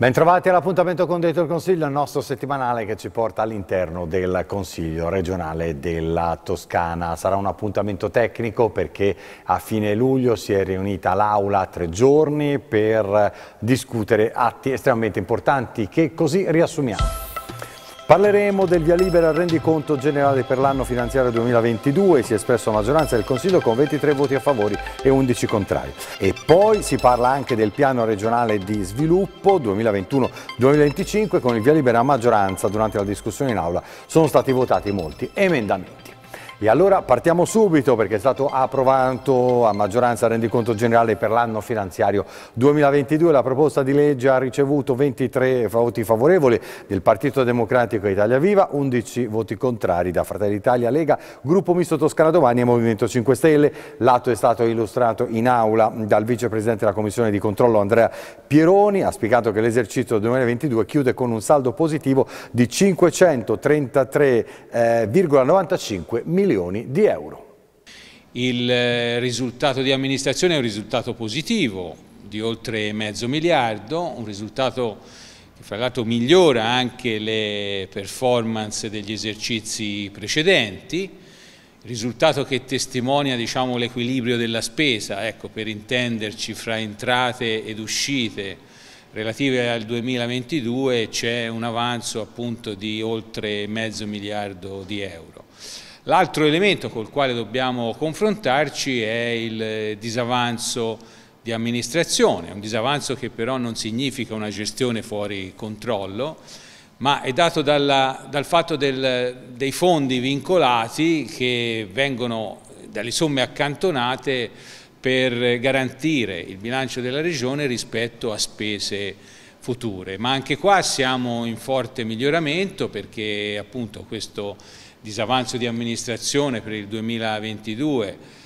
Bentrovati all'appuntamento con Detto il Consiglio, il nostro settimanale che ci porta all'interno del Consiglio regionale della Toscana. Sarà un appuntamento tecnico perché a fine luglio si è riunita l'Aula tre giorni per discutere atti estremamente importanti che così riassumiamo. Parleremo del via libera al rendiconto generale per l'anno finanziario 2022, si è espresso a maggioranza del Consiglio con 23 voti a favore e 11 contrari. E poi si parla anche del piano regionale di sviluppo 2021-2025 con il via libera a maggioranza durante la discussione in aula sono stati votati molti emendamenti. E allora partiamo subito perché è stato approvato a maggioranza il rendiconto generale per l'anno finanziario 2022. La proposta di legge ha ricevuto 23 voti favorevoli del Partito Democratico Italia Viva, 11 voti contrari da Fratelli Italia, Lega, Gruppo Misto Toscana Domani e Movimento 5 Stelle. L'atto è stato illustrato in aula dal vicepresidente della Commissione di controllo Andrea Pieroni. Ha spiegato che l'esercizio 2022 chiude con un saldo positivo di 533,95 eh, milioni milioni di euro. Il eh, risultato di amministrazione è un risultato positivo di oltre mezzo miliardo, un risultato che fra l'altro migliora anche le performance degli esercizi precedenti, risultato che testimonia diciamo, l'equilibrio della spesa, ecco, per intenderci fra entrate ed uscite relative al 2022 c'è un avanzo appunto di oltre mezzo miliardo di euro. L'altro elemento col quale dobbiamo confrontarci è il eh, disavanzo di amministrazione, un disavanzo che però non significa una gestione fuori controllo, ma è dato dalla, dal fatto del, dei fondi vincolati che vengono dalle somme accantonate per garantire il bilancio della Regione rispetto a spese future. Ma anche qua siamo in forte miglioramento perché appunto questo disavanzo di amministrazione per il 2022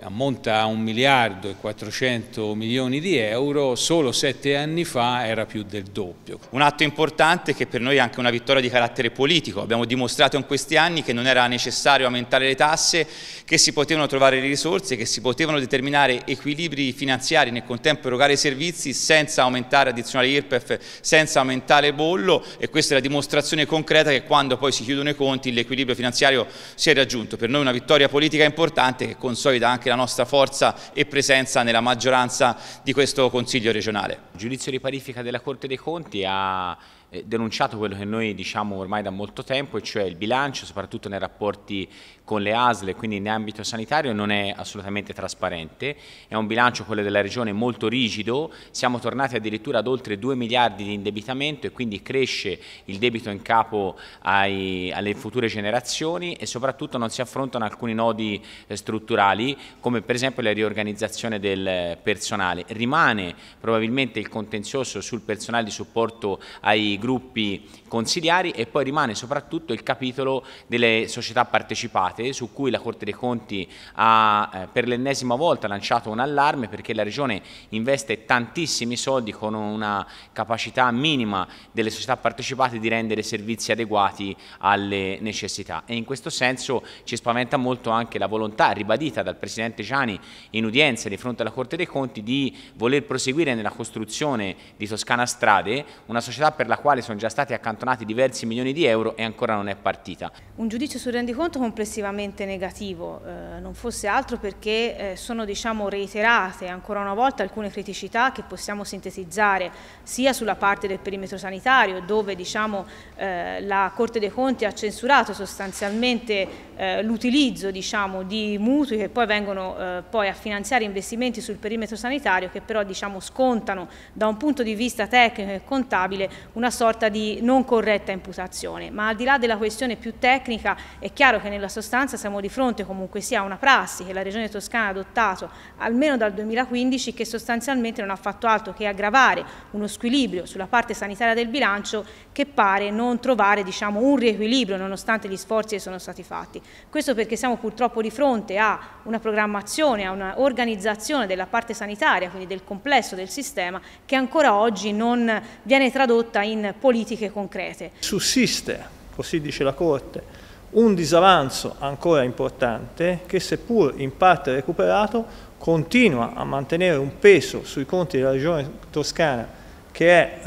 ammonta a 1 miliardo e 400 milioni di euro, solo sette anni fa era più del doppio. Un atto importante che per noi è anche una vittoria di carattere politico, abbiamo dimostrato in questi anni che non era necessario aumentare le tasse, che si potevano trovare le risorse, che si potevano determinare equilibri finanziari nel contempo erogare i servizi senza aumentare addizionale IRPEF, senza aumentare bollo e questa è la dimostrazione concreta che quando poi si chiudono i conti l'equilibrio finanziario si è raggiunto. Per noi una vittoria politica importante che consolida anche anche la nostra forza e presenza nella maggioranza di questo Consiglio regionale. Il giudizio di parifica della Corte dei Conti ha eh, denunciato quello che noi diciamo ormai da molto tempo, e cioè il bilancio, soprattutto nei rapporti con le ASL, quindi in ambito sanitario non è assolutamente trasparente, è un bilancio quello della Regione molto rigido, siamo tornati addirittura ad oltre 2 miliardi di indebitamento e quindi cresce il debito in capo ai, alle future generazioni e soprattutto non si affrontano alcuni nodi eh, strutturali come per esempio la riorganizzazione del personale. Rimane probabilmente il contenzioso sul personale di supporto ai gruppi consigliari e poi rimane soprattutto il capitolo delle società partecipate state su cui la Corte dei Conti ha eh, per l'ennesima volta lanciato un allarme perché la Regione investe tantissimi soldi con una capacità minima delle società partecipate di rendere servizi adeguati alle necessità e in questo senso ci spaventa molto anche la volontà ribadita dal Presidente Gianni in udienza di fronte alla Corte dei Conti di voler proseguire nella costruzione di Toscana Strade, una società per la quale sono già stati accantonati diversi milioni di euro e ancora non è partita. Un giudizio sul rendiconto complessivamente estremamente negativo, eh, non fosse altro perché eh, sono diciamo, reiterate ancora una volta alcune criticità che possiamo sintetizzare sia sulla parte del perimetro sanitario dove diciamo, eh, la Corte dei Conti ha censurato sostanzialmente eh, l'utilizzo diciamo, di mutui che poi vengono eh, poi a finanziare investimenti sul perimetro sanitario che però diciamo, scontano da un punto di vista tecnico e contabile una sorta di non corretta imputazione. Ma al di là della questione più tecnica è chiaro che nella sostanza sostanza siamo di fronte comunque sia a una prassi che la Regione Toscana ha adottato almeno dal 2015 che sostanzialmente non ha fatto altro che aggravare uno squilibrio sulla parte sanitaria del bilancio che pare non trovare diciamo, un riequilibrio nonostante gli sforzi che sono stati fatti. Questo perché siamo purtroppo di fronte a una programmazione, a un'organizzazione della parte sanitaria, quindi del complesso del sistema, che ancora oggi non viene tradotta in politiche concrete. Sussiste, così dice la Corte, un disavanzo ancora importante che seppur in parte recuperato continua a mantenere un peso sui conti della regione toscana che è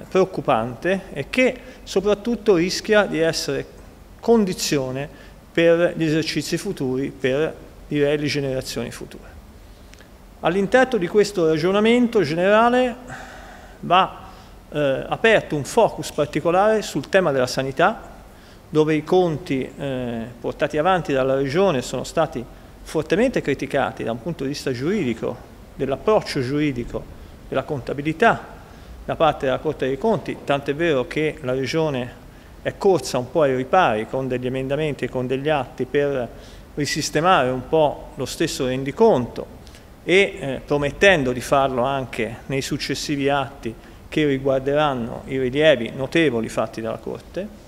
eh, preoccupante e che soprattutto rischia di essere condizione per gli esercizi futuri, per direi le generazioni future. All'interno di questo ragionamento generale va eh, aperto un focus particolare sul tema della sanità, dove i conti eh, portati avanti dalla Regione sono stati fortemente criticati da un punto di vista giuridico, dell'approccio giuridico, della contabilità da parte della Corte dei Conti, tant'è vero che la Regione è corsa un po' ai ripari con degli emendamenti e con degli atti per risistemare un po' lo stesso rendiconto e eh, promettendo di farlo anche nei successivi atti che riguarderanno i rilievi notevoli fatti dalla Corte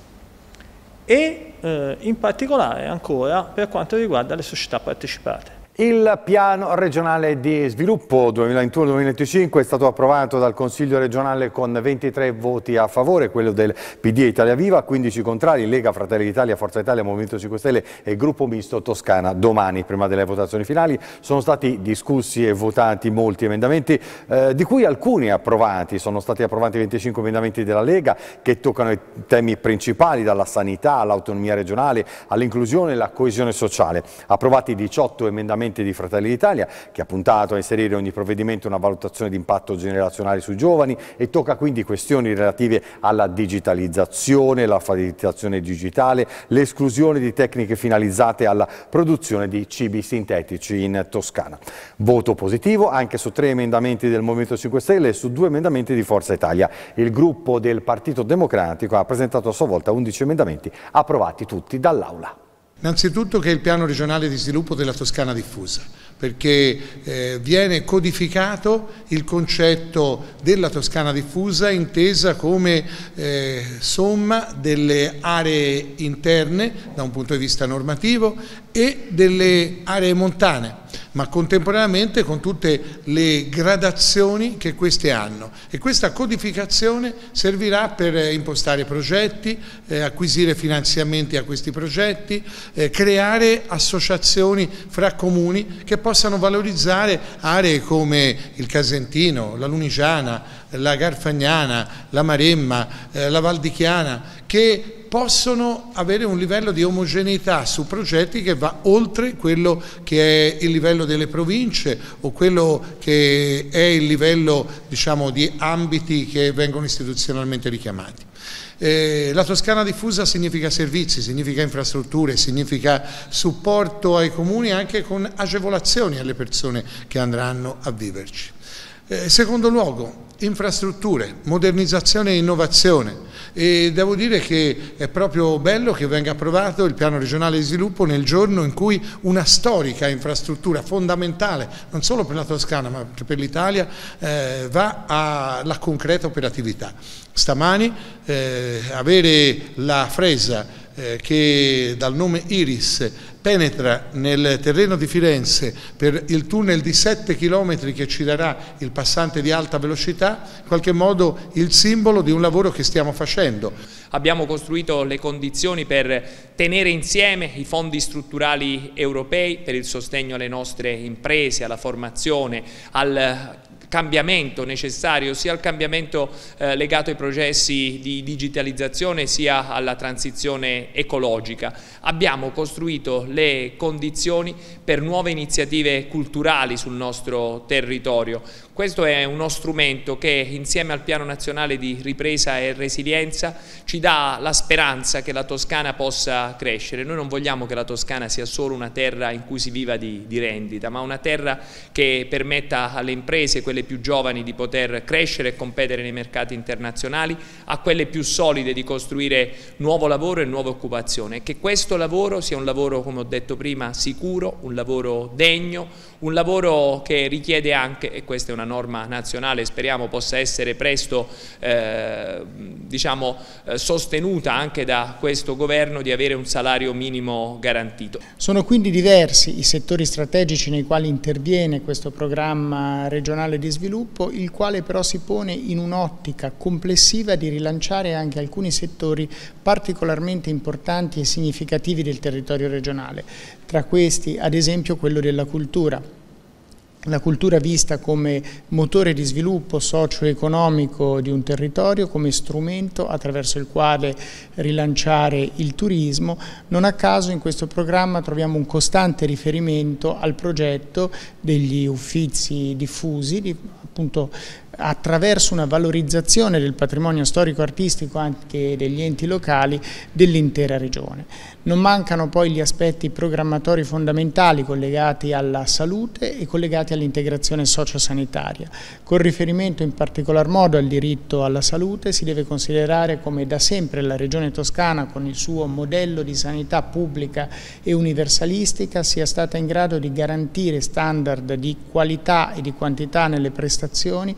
e eh, in particolare ancora per quanto riguarda le società partecipate. Il piano regionale di sviluppo 2021-2025 è stato approvato dal Consiglio regionale con 23 voti a favore, quello del PD Italia Viva, 15 contrari, Lega, Fratelli d'Italia, Forza Italia, Movimento 5 Stelle e Gruppo Misto Toscana. Domani, prima delle votazioni finali, sono stati discussi e votati molti emendamenti, eh, di cui alcuni approvati. Sono stati approvati 25 emendamenti della Lega che toccano i temi principali, dalla sanità all'autonomia regionale, all'inclusione e alla coesione sociale. Approvati 18 emendamenti sicuramente di Fratelli d'Italia, che ha puntato a inserire in ogni provvedimento una valutazione di impatto generazionale sui giovani e tocca quindi questioni relative alla digitalizzazione, facilitazione digitale, l'esclusione di tecniche finalizzate alla produzione di cibi sintetici in Toscana. Voto positivo anche su tre emendamenti del Movimento 5 Stelle e su due emendamenti di Forza Italia. Il gruppo del Partito Democratico ha presentato a sua volta 11 emendamenti approvati tutti dall'Aula. Innanzitutto che è il piano regionale di sviluppo della Toscana diffusa, perché eh, viene codificato il concetto della Toscana diffusa intesa come eh, somma delle aree interne da un punto di vista normativo e delle aree montane ma contemporaneamente con tutte le gradazioni che queste hanno. E questa codificazione servirà per eh, impostare progetti, eh, acquisire finanziamenti a questi progetti, eh, creare associazioni fra comuni che possano valorizzare aree come il Casentino, la Lunigiana, la Garfagnana, la Maremma, eh, la Valdichiana, che possono avere un livello di omogeneità su progetti che va oltre quello che è il livello delle province o quello che è il livello diciamo, di ambiti che vengono istituzionalmente richiamati. Eh, la Toscana diffusa significa servizi, significa infrastrutture, significa supporto ai comuni anche con agevolazioni alle persone che andranno a viverci. Eh, secondo luogo, infrastrutture, modernizzazione e innovazione. E devo dire che è proprio bello che venga approvato il piano regionale di sviluppo nel giorno in cui una storica infrastruttura fondamentale, non solo per la Toscana ma anche per l'Italia, eh, va alla concreta operatività. Stamani eh, avere la Fresa eh, che dal nome Iris penetra nel terreno di Firenze per il tunnel di 7 km che ci darà il passante di alta velocità, in qualche modo il simbolo di un lavoro che stiamo facendo. Abbiamo costruito le condizioni per tenere insieme i fondi strutturali europei per il sostegno alle nostre imprese, alla formazione, al cambiamento necessario, sia al cambiamento eh, legato ai processi di digitalizzazione sia alla transizione ecologica. Abbiamo costruito le condizioni per nuove iniziative culturali sul nostro territorio, questo è uno strumento che insieme al Piano Nazionale di Ripresa e Resilienza ci dà la speranza che la Toscana possa crescere. Noi non vogliamo che la Toscana sia solo una terra in cui si viva di, di rendita, ma una terra che permetta alle imprese, quelle più giovani, di poter crescere e competere nei mercati internazionali, a quelle più solide di costruire nuovo lavoro e nuova occupazione. E che questo lavoro sia un lavoro, come ho detto prima, sicuro, un lavoro degno, un lavoro che richiede anche, e questa è una norma nazionale, speriamo possa essere presto eh, diciamo, eh, sostenuta anche da questo governo, di avere un salario minimo garantito. Sono quindi diversi i settori strategici nei quali interviene questo programma regionale di sviluppo, il quale però si pone in un'ottica complessiva di rilanciare anche alcuni settori particolarmente importanti e significativi del territorio regionale, tra questi ad esempio quello della cultura la cultura vista come motore di sviluppo socio-economico di un territorio, come strumento attraverso il quale rilanciare il turismo. Non a caso in questo programma troviamo un costante riferimento al progetto degli uffizi diffusi, appunto attraverso una valorizzazione del patrimonio storico-artistico anche degli enti locali dell'intera regione. Non mancano poi gli aspetti programmatori fondamentali collegati alla salute e collegati all'integrazione sociosanitaria. Con riferimento in particolar modo al diritto alla salute si deve considerare come da sempre la regione toscana con il suo modello di sanità pubblica e universalistica sia stata in grado di garantire standard di qualità e di quantità nelle prestazioni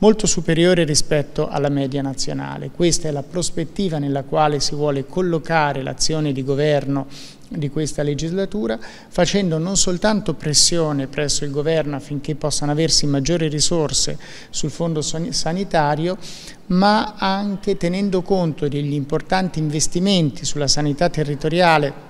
molto superiore rispetto alla media nazionale. Questa è la prospettiva nella quale si vuole collocare l'azione di governo di questa legislatura, facendo non soltanto pressione presso il governo affinché possano aversi maggiori risorse sul fondo sanitario, ma anche tenendo conto degli importanti investimenti sulla sanità territoriale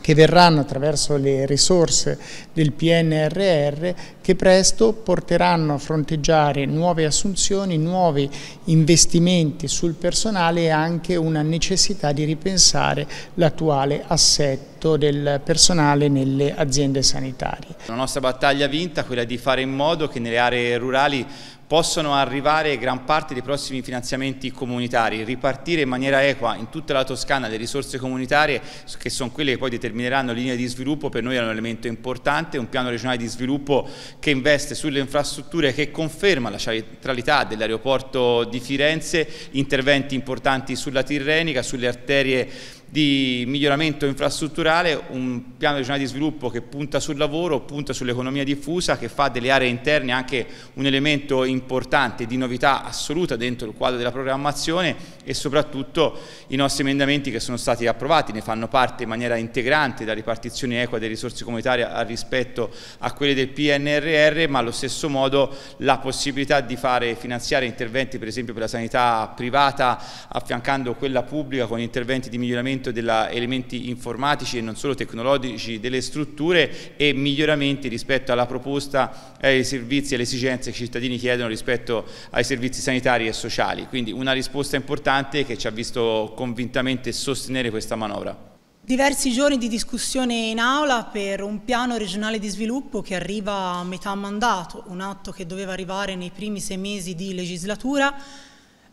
che verranno attraverso le risorse del PNRR che presto porteranno a fronteggiare nuove assunzioni, nuovi investimenti sul personale e anche una necessità di ripensare l'attuale assetto del personale nelle aziende sanitarie. La nostra battaglia vinta è quella di fare in modo che nelle aree rurali possono arrivare gran parte dei prossimi finanziamenti comunitari, ripartire in maniera equa in tutta la Toscana le risorse comunitarie che sono quelle che poi determineranno linee di sviluppo, per noi è un elemento importante, un piano regionale di sviluppo che investe sulle infrastrutture che conferma la centralità dell'aeroporto di Firenze, interventi importanti sulla Tirrenica, sulle arterie di miglioramento infrastrutturale, un piano regionale di sviluppo che punta sul lavoro, punta sull'economia diffusa, che fa delle aree interne anche un elemento importante di novità assoluta dentro il quadro della programmazione e soprattutto i nostri emendamenti che sono stati approvati, ne fanno parte in maniera integrante la ripartizione equa delle risorse comunitarie rispetto a quelle del PNRR, ma allo stesso modo la possibilità di fare finanziare interventi per esempio per la sanità privata affiancando quella pubblica con interventi di miglioramento miglioramento degli elementi informatici e non solo tecnologici delle strutture e miglioramenti rispetto alla proposta e eh, ai servizi e alle esigenze che i cittadini chiedono rispetto ai servizi sanitari e sociali. Quindi una risposta importante che ci ha visto convintamente sostenere questa manovra. Diversi giorni di discussione in aula per un piano regionale di sviluppo che arriva a metà mandato, un atto che doveva arrivare nei primi sei mesi di legislatura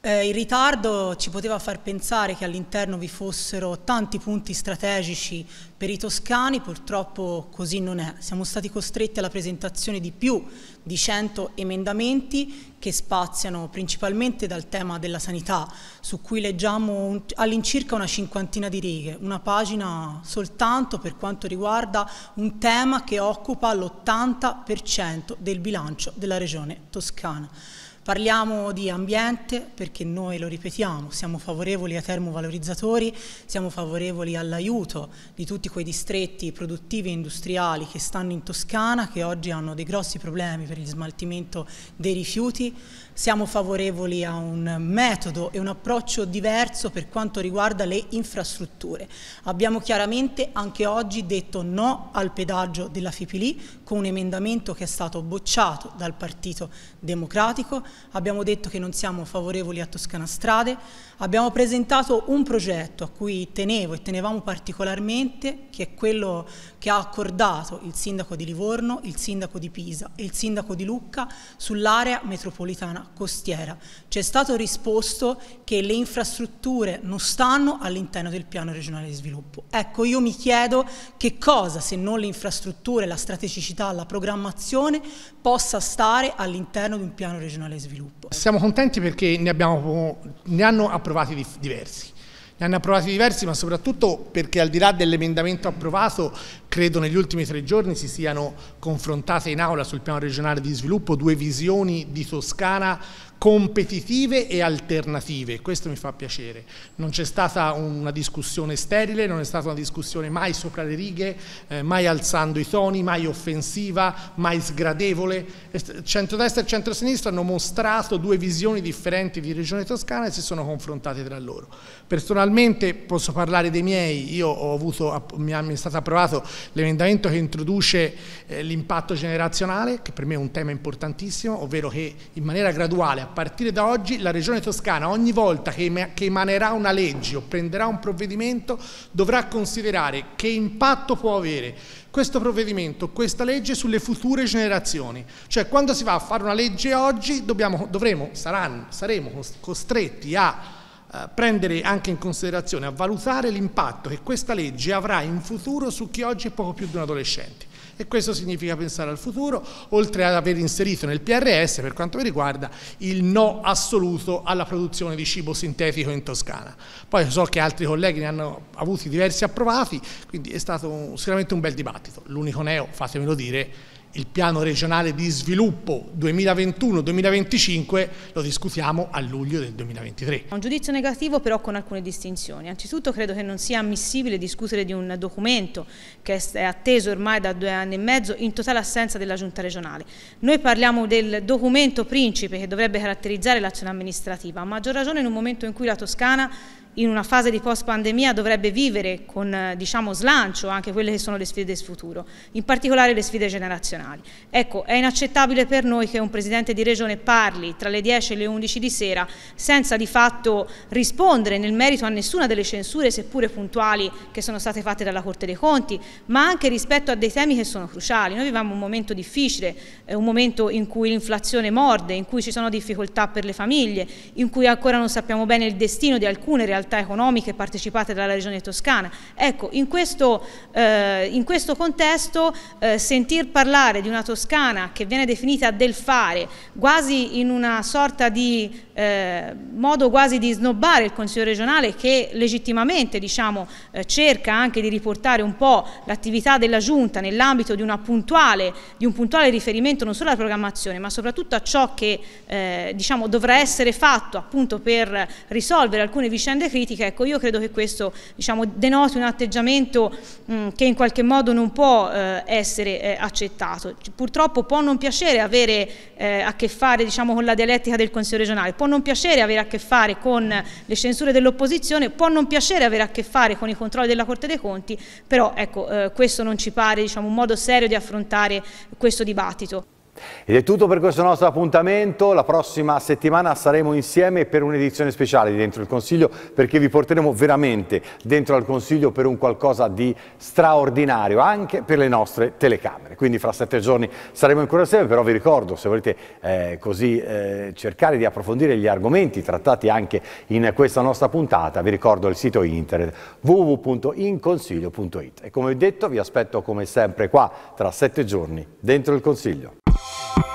eh, il ritardo ci poteva far pensare che all'interno vi fossero tanti punti strategici per i toscani, purtroppo così non è. Siamo stati costretti alla presentazione di più di 100 emendamenti che spaziano principalmente dal tema della sanità, su cui leggiamo un, all'incirca una cinquantina di righe, una pagina soltanto per quanto riguarda un tema che occupa l'80% del bilancio della regione toscana. Parliamo di ambiente perché noi lo ripetiamo, siamo favorevoli ai termovalorizzatori, siamo favorevoli all'aiuto di tutti quei distretti produttivi e industriali che stanno in Toscana, che oggi hanno dei grossi problemi per il smaltimento dei rifiuti siamo favorevoli a un metodo e un approccio diverso per quanto riguarda le infrastrutture. Abbiamo chiaramente anche oggi detto no al pedaggio della Fipili con un emendamento che è stato bocciato dal Partito Democratico, abbiamo detto che non siamo favorevoli a Toscana Strade, abbiamo presentato un progetto a cui tenevo e tenevamo particolarmente che è quello che ha accordato il sindaco di Livorno, il sindaco di Pisa e il sindaco di Lucca sull'area metropolitana costiera. C'è stato risposto che le infrastrutture non stanno all'interno del piano regionale di sviluppo. Ecco, io mi chiedo che cosa, se non le infrastrutture, la strategicità, la programmazione, possa stare all'interno di un piano regionale di sviluppo. Siamo contenti perché ne, abbiamo, ne hanno approvati diversi ne hanno approvati diversi, ma soprattutto perché al di là dell'emendamento approvato credo negli ultimi tre giorni si siano confrontate in aula sul piano regionale di sviluppo due visioni di Toscana competitive e alternative, questo mi fa piacere. Non c'è stata una discussione sterile, non è stata una discussione mai sopra le righe, eh, mai alzando i toni, mai offensiva, mai sgradevole. Centrodestra e centrosinistra hanno mostrato due visioni differenti di Regione Toscana e si sono confrontate tra loro. Personalmente posso parlare dei miei, io ho avuto, mi è stato approvato l'emendamento che introduce eh, l'impatto generazionale, che per me è un tema importantissimo, ovvero che in maniera graduale, a partire da oggi, la Regione Toscana ogni volta che, che emanerà una legge o prenderà un provvedimento dovrà considerare che impatto può avere questo provvedimento, questa legge sulle future generazioni. Cioè quando si va a fare una legge oggi dobbiamo, dovremo, saranno, saremo costretti a eh, prendere anche in considerazione, a valutare l'impatto che questa legge avrà in futuro su chi oggi è poco più di un adolescente. E questo significa pensare al futuro, oltre ad aver inserito nel PRS, per quanto mi riguarda, il no assoluto alla produzione di cibo sintetico in Toscana. Poi so che altri colleghi ne hanno avuti diversi approvati, quindi è stato sicuramente un bel dibattito. L'unico neo, fatemelo dire, il piano regionale di sviluppo 2021-2025 lo discutiamo a luglio del 2023. Un giudizio negativo però con alcune distinzioni. Anzitutto credo che non sia ammissibile discutere di un documento che è atteso ormai da due anni e mezzo in totale assenza della giunta regionale. Noi parliamo del documento principe che dovrebbe caratterizzare l'azione amministrativa, a maggior ragione in un momento in cui la Toscana in una fase di post pandemia dovrebbe vivere con eh, diciamo, slancio anche quelle che sono le sfide del futuro, in particolare le sfide generazionali. Ecco, è inaccettabile per noi che un Presidente di Regione parli tra le 10 e le 11 di sera senza di fatto rispondere nel merito a nessuna delle censure, seppure puntuali, che sono state fatte dalla Corte dei Conti, ma anche rispetto a dei temi che sono cruciali. Noi viviamo un momento difficile, eh, un momento in cui l'inflazione morde, in cui ci sono difficoltà per le famiglie, in cui ancora non sappiamo bene il destino di alcune realtà realtà economiche partecipate dalla Regione Toscana. Ecco, in questo, eh, in questo contesto eh, sentir parlare di una Toscana che viene definita del fare, quasi in una sorta di eh, modo quasi di snobbare il Consiglio regionale che legittimamente diciamo, eh, cerca anche di riportare un po' l'attività della Giunta nell'ambito di, di, un puntuale riferimento non solo alla programmazione ma soprattutto a ciò che eh, diciamo, dovrà essere fatto appunto per risolvere alcune vicende critiche, ecco io credo che questo diciamo, denoti un atteggiamento mh, mm, che in qualche modo non può eh, essere eh, accettato. Purtroppo può non piacere avere a che fare diciamo, con la dialettica del Consiglio regionale, può non piacere avere a che fare con le censure dell'opposizione, può non piacere avere a che fare con i controlli della Corte dei Conti, però ecco, eh, questo non ci pare diciamo, un modo serio di affrontare questo dibattito. Ed è tutto per questo nostro appuntamento, la prossima settimana saremo insieme per un'edizione speciale di Dentro il Consiglio perché vi porteremo veramente dentro al Consiglio per un qualcosa di straordinario anche per le nostre telecamere. Quindi fra sette giorni saremo ancora insieme, però vi ricordo se volete eh, così eh, cercare di approfondire gli argomenti trattati anche in questa nostra puntata, vi ricordo il sito internet www.inconsiglio.it e come detto vi aspetto come sempre qua tra sette giorni dentro il Consiglio. Thank you.